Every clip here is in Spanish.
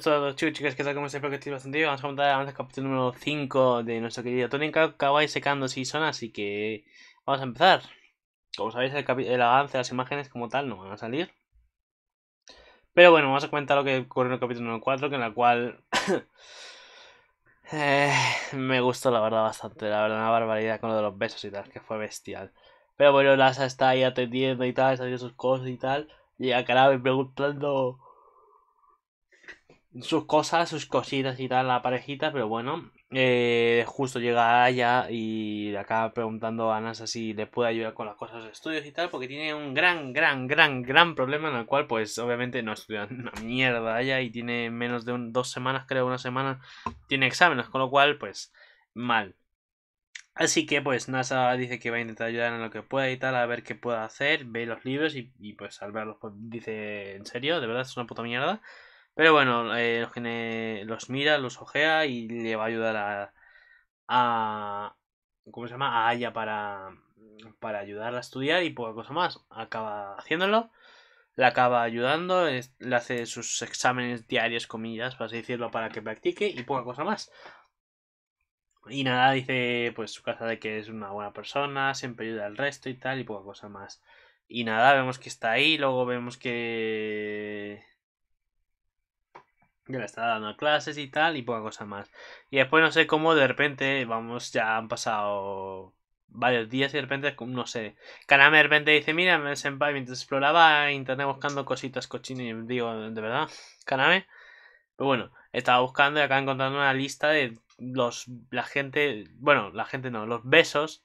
todos chicos chicas que tal como siempre que estoy bastante bien. Vamos a comentar el capítulo número 5 de nuestro querido Tony Kawaii secando son así que vamos a empezar. Como sabéis, el, avance de las imágenes como tal no van a salir. Pero bueno, vamos a comentar lo que ocurrió en el capítulo número 4, que en la cual... Eh, me gustó la verdad bastante, la verdad, una barbaridad con lo de los besos y tal, que fue bestial. Pero bueno, Lasa está ahí atendiendo y tal, haciendo sus cosas y tal. Y a vez preguntando sus cosas, sus cositas y tal, la parejita, pero bueno, eh, justo llega Aya y acaba preguntando a Nasa si le puede ayudar con las cosas de estudios y tal, porque tiene un gran, gran, gran, gran problema en el cual, pues obviamente no estudia una mierda Aya y tiene menos de dos semanas, creo, una semana, tiene exámenes, con lo cual, pues mal. Así que pues NASA dice que va a intentar ayudar en lo que pueda y tal, a ver qué pueda hacer, ve los libros y, pues al verlos pues, dice, en serio, de verdad es una puta mierda. Pero bueno, eh, los, mira, los ojea y le va a ayudar a, ¿cómo se llama? A Aya para, para ayudarla a estudiar y poca cosa más. Acaba haciéndolo, la acaba ayudando, le hace sus exámenes diarios, comillas, para así decirlo, para que practique y poca cosa más. Y nada, dice pues su casa de que es una buena persona, siempre ayuda al resto y tal, y poca cosa más. Y nada, vemos que está ahí, luego vemos que yo le estaba dando clases y tal y poca cosa más. Y después no sé cómo de repente, vamos, ya han pasado varios días y de repente, no sé, Kaname de repente dice, mira, me senpai mientras exploraba internet buscando cositas cochinas y digo, de verdad, Kaname. Pero pues bueno, estaba buscando y acá encontrando una lista de los, la gente, bueno, la gente no, los besos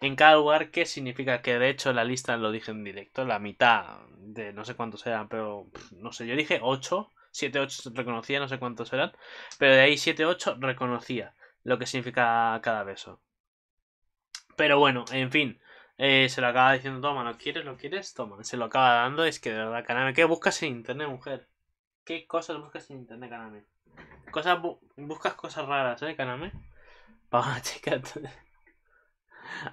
en cada lugar, que significa que de hecho la lista lo dije en directo, la mitad de no sé cuántos eran, pero no sé, yo dije 8 7, 8 reconocía, no sé cuántos eran, pero de ahí 7, 8 reconocía lo que significa cada beso. Pero bueno, en fin, eh, se lo acaba diciendo, toma, ¿lo quieres? ¿Lo quieres? Toma, se lo acaba dando, es que de verdad, Caname, ¿qué buscas en internet, mujer? ¿Qué cosas buscas en internet, Caname? Cosas buscas cosas raras, ¿eh, Kaname? Vamos a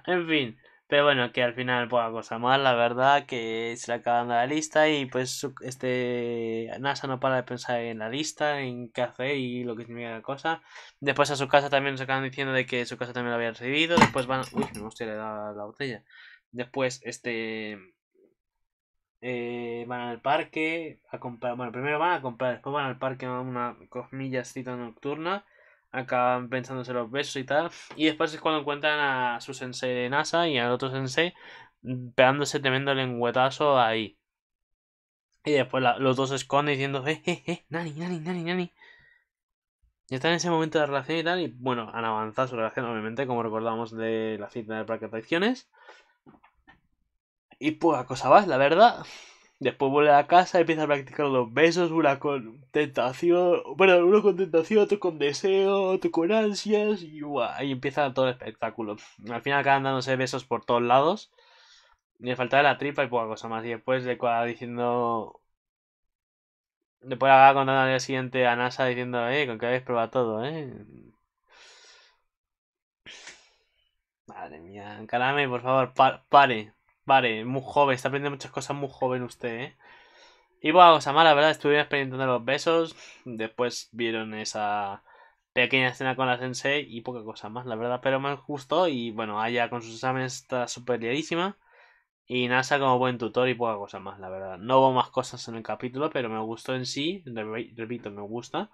en fin, pero bueno, que al final poca cosa más, la verdad, que se le acaban de la lista y pues este NASA no para de pensar en la lista, en qué hacer y lo que significa la cosa. Después a su casa también nos acaban diciendo de que su casa también lo había recibido, después van... Uy, no, que le da la botella. Después, este... Eh, van al parque a comprar, bueno, primero van a comprar, después van al parque a una comillas cita nocturna acaban pensándose los besos y tal. Y después es cuando encuentran a su sensei de NASA y al otro sensei mm, pegándose tremendo lengüetazo ahí. Y después los dos se esconden diciendo, eh, nani, nani, nani, nani. Y están en ese momento de relación y tal, y bueno, han avanzado su relación, obviamente, como recordamos de la cita de Parque Traiciones. Y pues a cosa va, la verdad. Después vuelve a casa casa, empieza a practicar los besos, una con tentación, bueno, uno con tentación, otro con deseo, otro con ansias, y ahí empieza todo el espectáculo. Al final acaban dándose besos por todos lados, le faltaba la tripa y poca cosa más. Y después le acaba diciendo. Después acaba contando al día siguiente a NASA diciendo, eh, con que habéis probado todo, eh. Madre mía, encarame, por favor, pare. Vale, muy joven, está aprendiendo muchas cosas muy joven usted, ¿eh? Y cosa más, la verdad, estuvieron experimentando los besos. Después vieron esa pequeña escena con la sensei y poca cosa más, la verdad. Pero me gustó y bueno, Aya con sus exámenes está súper Y NASA como buen tutor y poca cosa más, la verdad. No hubo más cosas en el capítulo, pero me gustó en sí. Repito, me gusta.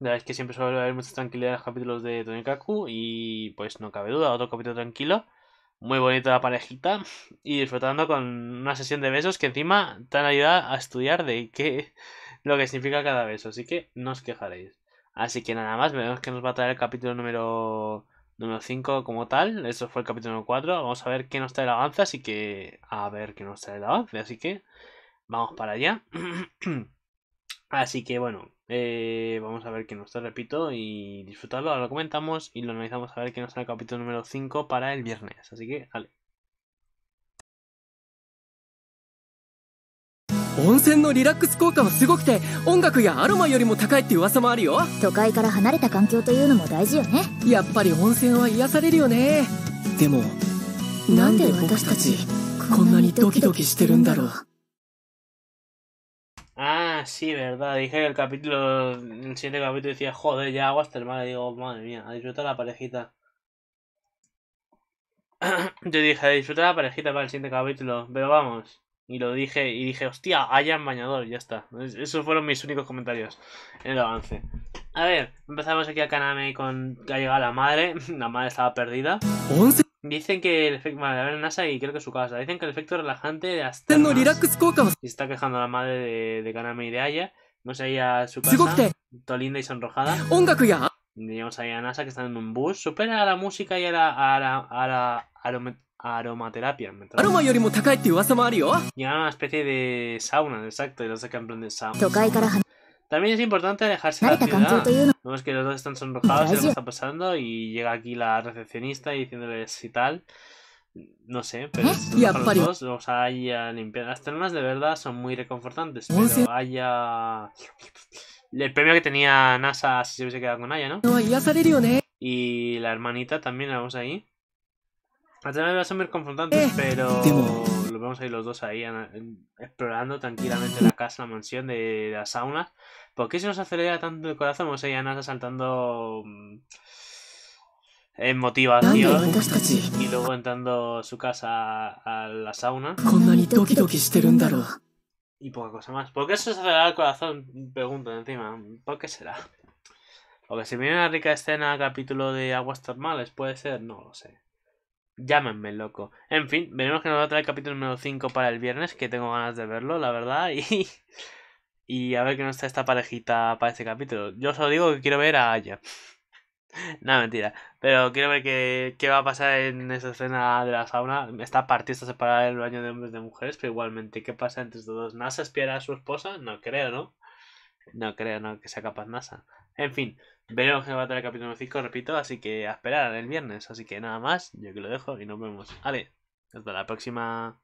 La verdad es que siempre suele haber mucha tranquilidad en los capítulos de Kaku. y pues no cabe duda, otro capítulo tranquilo muy bonita la parejita y disfrutando con una sesión de besos que encima te han ayudado a estudiar de qué lo que significa cada beso, así que no os quejaréis. Así que nada más, vemos que nos va a traer el capítulo número número 5 como tal, eso fue el capítulo 4, vamos a ver qué nos trae el avance, así que a ver qué nos trae el avance, así que vamos para allá. Así que bueno, eh, vamos a ver qué nos trae, repito, y disfrutarlo. Ahora lo comentamos y lo analizamos a ver qué nos trae el capítulo número 5 para el viernes. Así que, dale. 温泉のリラックス効果はすごくて音楽やアロマよりも高いって噂もあるよ都会から離れた環境というのも大事よねやっぱり温泉は癒されるよねでもなんで私たちこんなにドキドキしてるんだろう sí, verdad. Dije que el capítulo, el siguiente capítulo decía, joder, ya aguas y Digo, madre mía, a disfrutar la parejita. Yo dije, a disfrutar la parejita para el siguiente capítulo, pero vamos. Y lo dije, y dije, hostia, en bañador, ya está. esos fueron mis únicos comentarios en el avance. A ver, empezamos aquí a Kaname con que ha llegado la madre. La madre estaba perdida. Dicen que el efecto. Vale, a ver, NASA y creo que su casa. Dicen que el efecto relajante de Asternas. Se está quejando a la madre de, de Kaname y de Aya. Vamos ahí a su casa. todo linda y sonrojada. Llegamos ahí a NASA que están en un bus. Supera a la música y a la. a la. a la. aromaterapia. Aroma a una especie de sauna, exacto. Y lo sacan en plan de sauna. También es importante dejarse la ciudad. Vemos que los dos están sonrojados y lo que está pasando y llega aquí la recepcionista y diciéndoles y tal. No sé, pero ah, los dos, o sea, haya limpiar. Las termas de verdad son muy reconfortantes, oh, pero haya... El premio que tenía NASA si se hubiese quedado con ella ¿no? ¿eh? Y la hermanita también la vemos ahí. Las termas son muy reconfortantes, eh. pero lo vemos ahí los dos ahí explorando tranquilamente la casa, la mansión de, la las ¿Por qué se nos acelera tanto el corazón? O sea, ya Nasa saltando mm, en motivación y luego entrando su casa a, la sauna. Y poca cosa más. ¿Por qué se nos acelera el corazón? Pregunto encima. ¿Por qué será? Porque si viene una rica escena, capítulo de aguas termales, puede ser, no lo sé. Llámenme, loco. En fin, veremos que nos va a traer el capítulo número 5 para el viernes, que tengo ganas de verlo, la verdad, y... Y a ver qué nos está esta parejita para este capítulo. Yo solo digo que quiero ver a Aya. Nada, mentira. Pero quiero ver qué, qué, va a pasar en esa escena de la sauna. Está partida separada el baño de hombres de mujeres, pero igualmente, ¿qué pasa entre estos dos? ¿Nasa espiará a su esposa? No creo, ¿no? No creo que sea capaz NASA. En fin, veremos qué va a tener el capítulo 5, repito, así que a esperar el viernes. Así que nada más, yo que lo dejo y nos vemos. Vale, hasta la próxima.